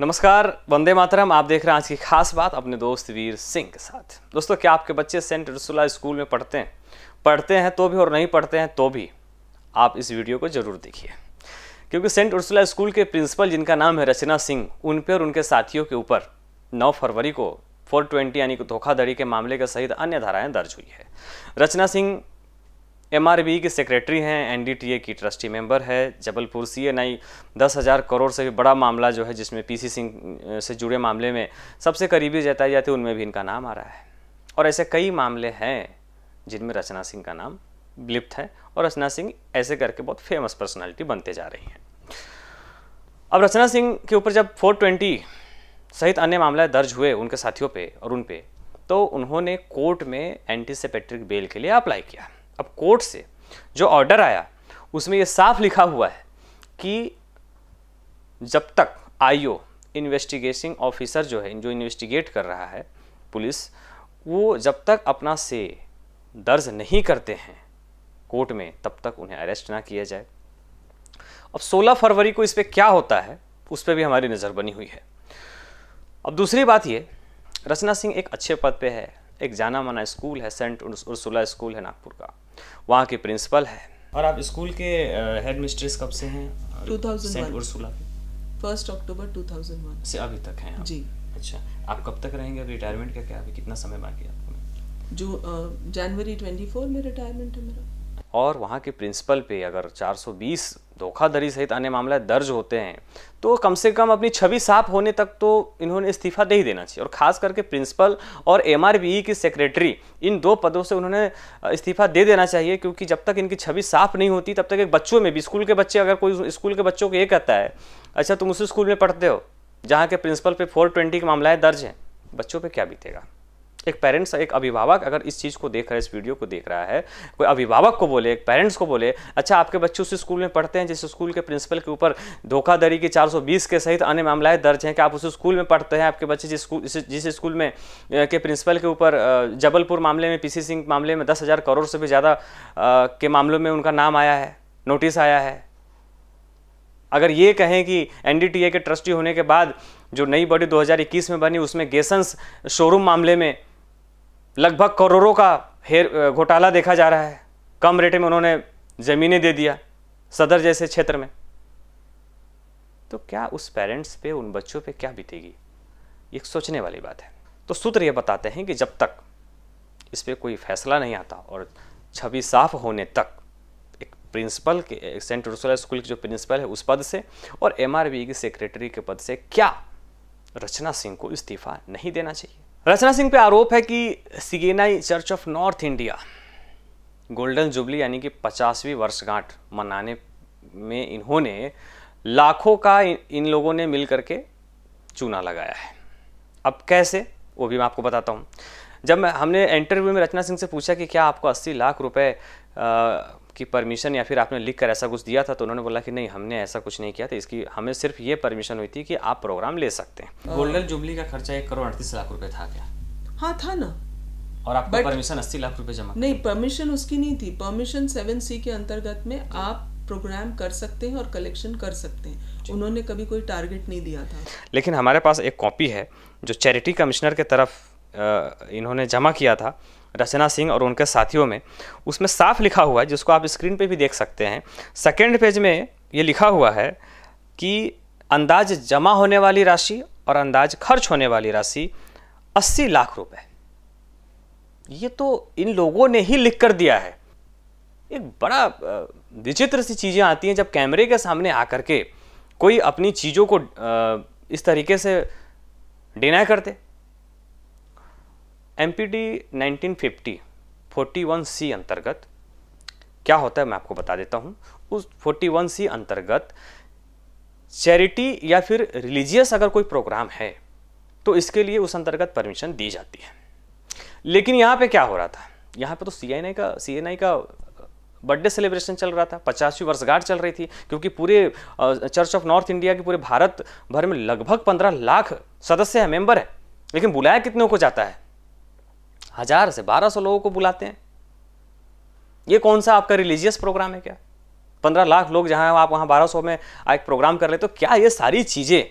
नमस्कार वंदे मातरम आप देख रहे हैं आज की खास बात अपने दोस्त वीर सिंह के साथ दोस्तों क्या आपके बच्चे सेंट रसुल्ला स्कूल में पढ़ते हैं पढ़ते हैं तो भी और नहीं पढ़ते हैं तो भी आप इस वीडियो को जरूर देखिए क्योंकि सेंट उर्सुला स्कूल के प्रिंसिपल जिनका नाम है रचना सिंह उन पर और उनके साथियों के ऊपर 9 फरवरी को 420 यानी कि धोखाधड़ी के मामले के सहित अन्य धाराएं दर्ज हुई है रचना सिंह एमआरबी की सेक्रेटरी हैं एनडीटीए की ट्रस्टी मेंबर है जबलपुर सीएनआई दस हज़ार करोड़ से भी बड़ा मामला जो है जिसमें पीसी सिंह से जुड़े मामले में सबसे करीबी जताई जाती है उनमें भी इनका नाम आ रहा है और ऐसे कई मामले हैं जिनमें रचना सिंह का नाम लिप्त है और रचना सिंह ऐसे करके बहुत फेमस पर्सनैलिटी बनते जा रही हैं अब रचना सिंह के ऊपर जब ट्वेंटी सहित अन्य मामले दर्ज हुए उनके साथियों पर और उन पर तो उन्होंने कोर्ट में एंटीसेपेट्रिक बेल के लिए अप्लाई किया अब कोर्ट से जो ऑर्डर आया उसमें ये साफ लिखा हुआ है कि जब तक आईओ इन्वेस्टिगेशन ऑफिसर जो है जो इन्वेस्टिगेट कर रहा है पुलिस वो जब तक अपना से दर्ज नहीं करते हैं कोर्ट में तब तक उन्हें अरेस्ट ना किया जाए अब 16 फरवरी को इस पर क्या होता है उस पर भी हमारी नज़र बनी हुई है अब दूसरी बात ये रचना सिंह एक अच्छे पद पे है एक जाना माना स्कूल है सेंट उर्सुला स्कूल है नागपुर का वहाँ के प्रिंसिपल है और आप स्कूल के हेड मिस्ट्रेस कब से हैं सेंट उर्सुला फर्स्ट अक्टूबर 2001 से अभी तक हैं जी अच्छा आप कब तक रहेंगे रिटायरमेंट का क्या अभी कितना समय बाकी है आपको जो जनवरी 24 में रिटायरमेंट है मेरा और वहाँ के प्रिंसिपल पे अगर 420 धोखाधड़ी सहित अन्य मामले दर्ज होते हैं तो कम से कम अपनी छवि साफ होने तक तो इन्होंने इस्तीफा दे ही देना चाहिए और खास करके प्रिंसिपल और एम की सेक्रेटरी इन दो पदों से उन्होंने इस्तीफा दे देना चाहिए क्योंकि जब तक इनकी छवि साफ नहीं होती तब तक एक बच्चों में भी स्कूल के बच्चे अगर कोई स्कूल के बच्चों को ये कहता है अच्छा तुम उसी स्कूल में पढ़ते हो जहाँ के प्रिंसिपल पर फोर ट्वेंटी के मामलाएँ दर्ज हैं बच्चों पर क्या बीतेगा एक पेरेंट्स एक अभिभावक अगर इस चीज़ को देख रहा है इस वीडियो को देख रहा है कोई अभिभावक को बोले एक पेरेंट्स को बोले अच्छा आपके बच्चे उस स्कूल में पढ़ते हैं जिस स्कूल के प्रिंसिपल के ऊपर धोखाधड़ी के 420 के सहित अन्य मामलाएं दर्ज हैं कि आप उस स्कूल में पढ़ते हैं आपके बच्चे जिस स्कूल जिस स्कूल में के प्रिंसिपल के ऊपर जबलपुर मामले में पी सिंह मामले में दस करोड़ से भी ज़्यादा के मामलों में उनका नाम आया है नोटिस आया है अगर ये कहें कि एन के ट्रस्टी होने के बाद जो नई बॉडी 2021 में बनी उसमें गेसन्स शोरूम मामले में लगभग करोड़ों का हेर घोटाला देखा जा रहा है कम रेट में उन्होंने ज़मीनें दे दिया सदर जैसे क्षेत्र में तो क्या उस पेरेंट्स पे उन बच्चों पे क्या बीतेगी एक सोचने वाली बात है तो सूत्र ये बताते हैं कि जब तक इस पर कोई फैसला नहीं आता और छवि साफ होने तक एक प्रिंसिपल के सेंट रसोला स्कूल की जो प्रिंसिपल है उस पद से और एमआरबी की सेक्रेटरी के पद से क्या रचना सिंह को इस्तीफा नहीं देना चाहिए रचना सिंह पे आरोप है कि सिगेनाई church of north India golden jubilee यानी कि पचासवीं वर्षगांठ मनाने में इन्होंने लाखों का इन लोगों ने मिल करके चूना लगाया है अब कैसे वो भी मैं आपको बताता हूँ जब हमने इंटरव्यू में रचना सिंह से पूछा कि क्या आपको 80 लाख रुपए कि परमिशन या फिर आपने लिख कर ऐसा कुछ दिया था तो उन्होंने बोला कि नहीं हमने ऐसा कुछ नहीं किया था इसकी हमें सिर्फ ये परमिशन हुई थी कि आप प्रोग्राम ले सकते हैं गोल्डन जुबली का खर्चा एक करोड़ अड़तीस लाख रुपए था क्या हाँ था ना और आपको परमिशन अस्सी लाख रुपए जमा नहीं परमिशन उसकी नहीं थी परमिशन सेवन सी के अंतर्गत में अच्छा। आप प्रोग्राम कर सकते हैं और कलेक्शन कर सकते हैं उन्होंने कभी कोई टारगेट नहीं दिया था लेकिन हमारे पास एक कॉपी है जो चैरिटी कमिश्नर के तरफ इन्होंने जमा किया था रचना सिंह और उनके साथियों में उसमें साफ लिखा हुआ है जिसको आप स्क्रीन पे भी देख सकते हैं सेकेंड पेज में ये लिखा हुआ है कि अंदाज जमा होने वाली राशि और अंदाज खर्च होने वाली राशि अस्सी लाख रुपए ये तो इन लोगों ने ही लिख कर दिया है एक बड़ा विचित्र सी चीज़ें आती हैं जब कैमरे के सामने आकर के कोई अपनी चीज़ों को इस तरीके से डिनाई करते M P D nineteen fifty forty one C अंतर्गत क्या होता है मैं आपको बता देता हूँ उस फोर्टी वन सी अंतर्गत चैरिटी या फिर रिलीजियस अगर कोई प्रोग्राम है तो इसके लिए उस अंतर्गत परमिशन दी जाती है लेकिन यहाँ पे क्या हो रहा था यहाँ पे तो सी का सी का बर्थडे सेलिब्रेशन चल रहा था पचासवीं वर्षगांठ चल रही थी क्योंकि पूरे चर्च ऑफ नॉर्थ इंडिया के पूरे भारत भर में लगभग पंद्रह लाख सदस्य हैं मेंबर हैं लेकिन बुलाया कितनों को जाता है हजार से बारह सौ लोगों को बुलाते हैं ये कौन सा आपका रिलीजियस प्रोग्राम है क्या पंद्रह लाख लोग जहां आप वहां बारह सौ में एक प्रोग्राम कर ले तो क्या ये सारी चीजें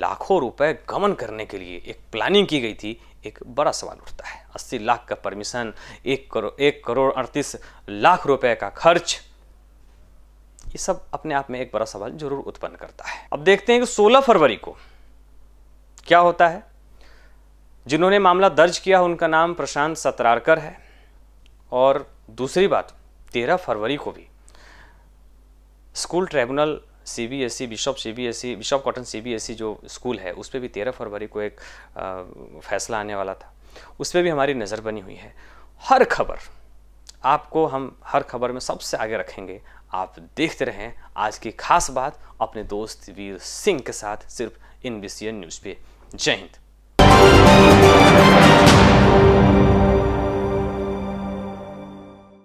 लाखों रुपए गमन करने के लिए एक प्लानिंग की गई थी एक बड़ा सवाल उठता है अस्सी लाख का परमिशन एक करोड़ एक करोड़ अड़तीस लाख रुपए का खर्च ये सब अपने आप में एक बड़ा सवाल जरूर उत्पन्न करता है अब देखते हैं कि 16 फरवरी को क्या होता है जिन्होंने मामला दर्ज किया उनका नाम प्रशांत सतरारकर है और दूसरी बात तेरह फरवरी को भी school tribunal C B S E e, bishop C B S E e, bishop cotton C B S E जो स्कूल है उस पर भी तेरह फरवरी को एक आ, फैसला आने वाला था उस पर भी हमारी नज़र बनी हुई है हर खबर आपको हम हर खबर में सबसे आगे रखेंगे आप देखते रहें आज की खास बात अपने दोस्त वीर सिंह के साथ सिर्फ इन बी सी एन न्यूज़ पे जय हिंद